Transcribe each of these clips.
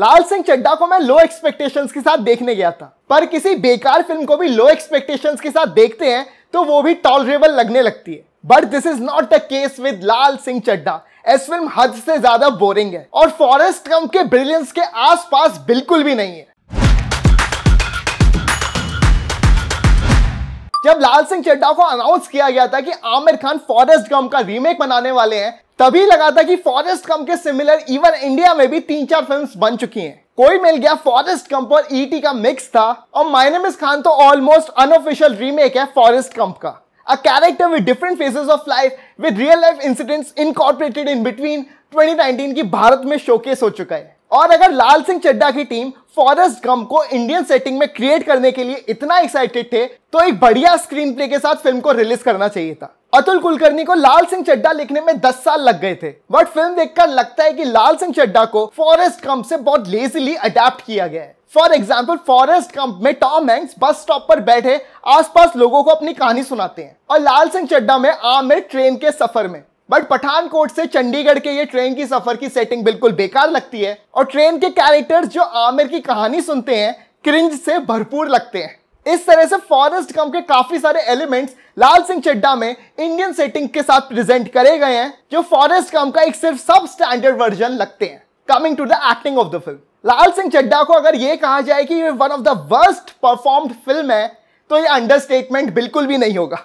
लाल सिंह चड्डा को मैं लो एक्सपेक्टेशंस के साथ देखने गया था पर किसी बेकार फिल्म को भी लो एक्सपेक्टेशंस के साथ देखते हैं तो वो भी टॉलरेबल लगने लगती है but this is not the case with Laal Singh Chaddha as film हद से ज्यादा बोरिंग है और फॉरेस्ट कम के ब्रिलियंस के आसपास बिल्कुल भी नहीं है जब लाल सिंह चड्डा को अनाउंस किया गया था कि आमिर खान फॉरेस्ट गम का रीमेक बनाने वाले हैं तभी लगा था कि फॉरेस्ट कम के सिमिलर इवन इंडिया में भी तीन चार फिल्म्स बन चुकी हैं कोई मिल गया फॉरेस्ट कम्प और ईटी e का मिक्स था और माइनमिस खान तो ऑलमोस्ट अनऑफिशियल रीमेक है फॉरेस्ट कम्प का a character with different phases of life with real life incidents incorporated in between 2019 की भारत में शोकेस हो चुका है और अगर लाल सिंह चड्डा की टीम फॉरेस्ट गम को इंडियन सेटिंग में क्रिएट करने के लिए इतना एक्साइटेड थे तो एक बढ़िया स्क्रीन प्ले के साथ फिल्म को रिलीज करना चाहिए था अतुल कुलकर्णी को लाल सिंह चड्डा लिखने में 10 साल लग गए थे बट फिल्म देखकर लगता है कि लाल सिंह चड्डा को फॉरेस्ट कम्प से बहुत लेजीली अडेप्ट किया गया है फॉर एग्जाम्पल फॉरेस्ट कंप में टॉम हैंक्स बस स्टॉप पर बैठे आसपास लोगों को अपनी कहानी सुनाते हैं और लाल सिंह चड्डा में आम है ट्रेन के सफर में बट पठानकोट से चंडीगढ़ के ये ट्रेन की सफर की सेटिंग बिल्कुल बेकार लगती है और ट्रेन के कैरेक्टर्स जो आमिर की कहानी सुनते हैं क्रिंज से भरपूर लगते हैं इस तरह से फॉरेस्ट कम के काफी सारे एलिमेंट्स लाल सिंह चड्डा में इंडियन सेटिंग के साथ प्रेजेंट करे गए हैं जो फॉरेस्ट कम का एक सिर्फ सब स्टैंडर्ड वर्जन लगते हैं coming to the acting of the film Laal Singh Chaddha को अगर ये कहा जाए कि ये one of the worst performed film है तो ये अंडरस्टेटमेंट बिल्कुल भी नहीं होगा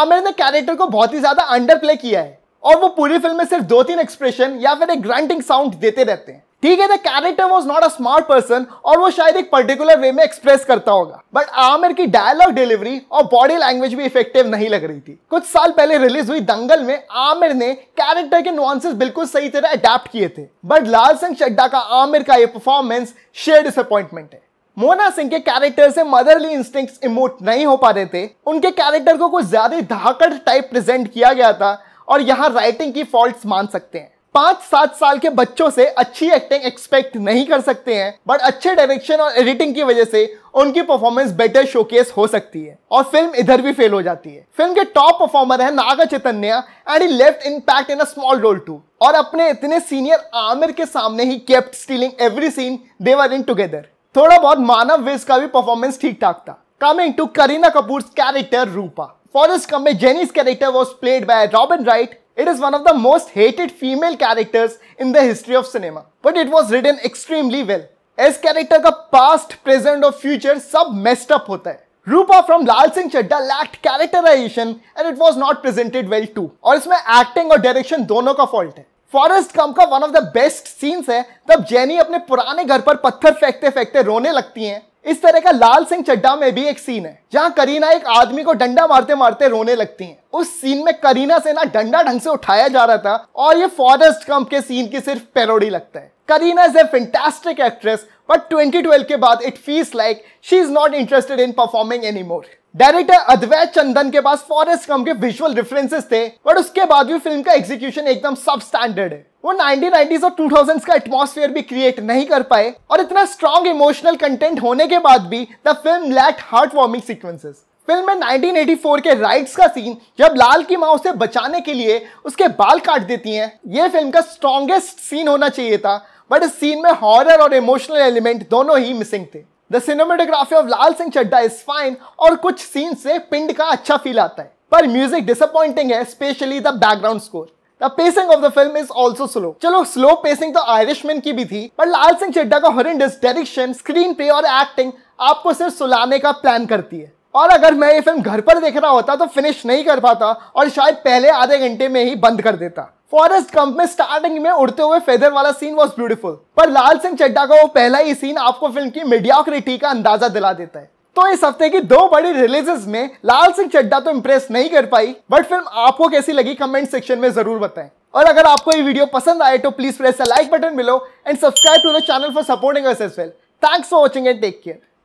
आमिर ने कैरेक्टर को बहुत ही ज्यादा अंडर प्ले किया है और वो पूरी फिल्म में सिर्फ दो तीन एक्सप्रेशन या फिर एक ग्रांटिंग साउंड देते रहते हैं ठीक है the character was not a smart person और वो शायद एक पर्टिकुलर वे में एक्सप्रेस करता होगा बट आमिर की डायलॉग डिलीवरी और बॉडी लैंग्वेज भी इफेक्टिव नहीं लग रही थी कुछ साल पहले रिलीज हुई दंगल में आमिर ने कैरेक्टर के नॉन्सेस बिल्कुल सही तरह अडेप्ट किए थे बट लाल सिंह चड्डा का आमिर का ये परफॉर्मेंस शेयर डिसअपॉइंटमेंट है मोना सिंह के कैरेक्टर से मदरली इंस्टिंग इमोट नहीं हो पा रहे थे उनके कैरेक्टर को कुछ ज्यादा धाकड़ टाइप प्रेजेंट किया गया था और यहाँ राइटिंग की फॉल्ट मान सकते हैं पांच सात साल के बच्चों से अच्छी एक्टिंग एक्सपेक्ट नहीं कर सकते हैं बट अच्छे डायरेक्शन और एडिटिंग की वजह से उनकी परफॉर्मेंस बेटर शोकेस हो सकती है और फिल्म इधर भी फेल हो जाती है फिल्म के टॉप परफॉर्मर है Naga Chaitanya and he left impact in a small role too और अपने इतने सीनियर आमिर के सामने he kept stealing every scene they were in together थोड़ा बहुत मानव विज का भी परफॉर्मेंस ठीक ठाक था coming to Kareena Kapoor character Rupa Forrest Gump में Jenny's character was played by Robin Wright It is one of the most hated female characters in the history of cinema, but it was written extremely well. इस character का past present और future सब messed up होता है Rupa from Laal Singh Chaddha lacked characterisation and it was not presented well too और इसमें acting और direction दोनों का फॉल्ट है फॉरेस्ट कम का one of the best scenes है तब जेनी अपने पुराने घर पर पत्थर फेंकते फेंकते रोने लगती हैं इस तरह का लाल सिंह चड्डा में भी एक सीन है जहां करीना एक आदमी को डंडा मारते मारते रोने लगती हैं। उस सीन में करीना से ना डंडा ढंग से उठाया जा रहा था और ये फॉरेस्ट कंप के सीन की सिर्फ पेरोडी लगता है Kareena is a fantastic actress but 2012 के बाद it feels like she is not interested in performing any more director Advait Chandan के पास फॉरेस्ट कम के विजुअल रेफरेंसेस थे बट उसके बाद भी फिल्म का एग्जीक्यूशन एकदम सब स्टैंडर्ड है वो 1990s और 2000s का एटमॉस्फेयर भी क्रिएट नहीं कर पाए और इतना स्ट्रॉन्ग इमोशनल कंटेंट होने के बाद भी the film lack heart warming sequences film में 1984 के राइट्स का सीन जब लाल की माँ उसे बचाने के लिए उसके बाल काट देती हैं ये फिल्म का स्ट्रॉन्गेस्ट सीन होना चाहिए था बट इस सीन में हॉरर और इमोशनल एलिमेंट दोनों ही मिसिंग थे the cinematography of Laal Singh Chaddha is fine और कुछ सीन से पिंड का अच्छा फील आता है पर म्यूजिक डिसअपॉइंटिंग है specially the background score the pacing of the film is also slow चलो स्लो पेसिंग तो आयरिशमैन की भी थी पर लाल सिंह चड्डा का हॉरेंडस डायरेक्शन स्क्रीन प्ले और एक्टिंग आपको सिर्फ सुलाने का प्लान करती है और अगर मैं ये फिल्म घर पर देख रहा होता तो फिनिश नहीं कर पाता और शायद पहले आधे घंटे में ही बंद कर देता फॉरेस्ट कंप में स्टार्टिंग में उड़ते हुए फेदर वाला सीन वॉज ब्यूटीफुल पर लाल सिंह चड्डा का वो पहला ही सीन आपको फिल्म की मीडियाक्रिटी का अंदाजा दिला देता है तो इस हफ्ते की दो बड़ी रिलीजेस में लाल सिंह चड्डा तो इम्प्रेस नहीं कर पाई बट फिल्म आपको कैसी लगी कमेंट सेक्शन में जरूर बताएं और अगर आपको ये वीडियो पसंद आए तो प्लीज प्रेस लाइक बटन मिलो and subscribe to the channel for supporting us as well thanks for watching and take care